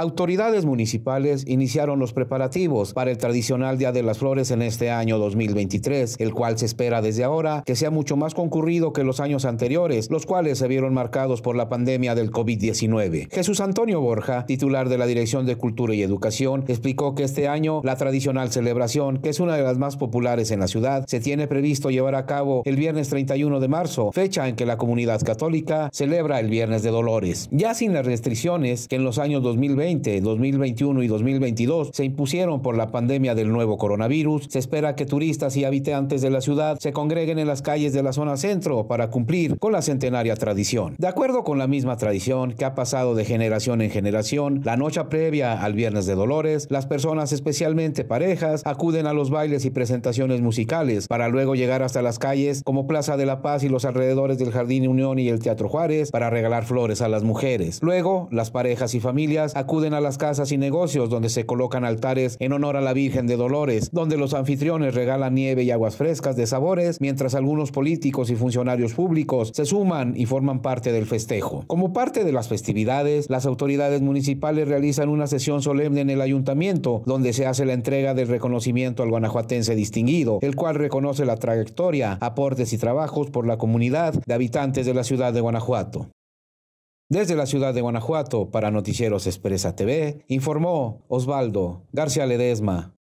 Autoridades municipales iniciaron los preparativos para el tradicional Día de las Flores en este año 2023, el cual se espera desde ahora que sea mucho más concurrido que los años anteriores, los cuales se vieron marcados por la pandemia del COVID-19. Jesús Antonio Borja, titular de la Dirección de Cultura y Educación, explicó que este año la tradicional celebración, que es una de las más populares en la ciudad, se tiene previsto llevar a cabo el viernes 31 de marzo, fecha en que la comunidad católica celebra el Viernes de Dolores. Ya sin las restricciones que en los años 2020 2021 y 2022 se impusieron por la pandemia del nuevo coronavirus, se espera que turistas y habitantes de la ciudad se congreguen en las calles de la zona centro para cumplir con la centenaria tradición. De acuerdo con la misma tradición que ha pasado de generación en generación, la noche previa al Viernes de Dolores, las personas, especialmente parejas, acuden a los bailes y presentaciones musicales para luego llegar hasta las calles como Plaza de la Paz y los alrededores del Jardín Unión y el Teatro Juárez para regalar flores a las mujeres. Luego, las parejas y familias acuden acuden a las casas y negocios donde se colocan altares en honor a la Virgen de Dolores, donde los anfitriones regalan nieve y aguas frescas de sabores, mientras algunos políticos y funcionarios públicos se suman y forman parte del festejo. Como parte de las festividades, las autoridades municipales realizan una sesión solemne en el ayuntamiento, donde se hace la entrega del reconocimiento al guanajuatense distinguido, el cual reconoce la trayectoria, aportes y trabajos por la comunidad de habitantes de la ciudad de Guanajuato. Desde la ciudad de Guanajuato, para Noticieros Expresa TV, informó Osvaldo García Ledesma.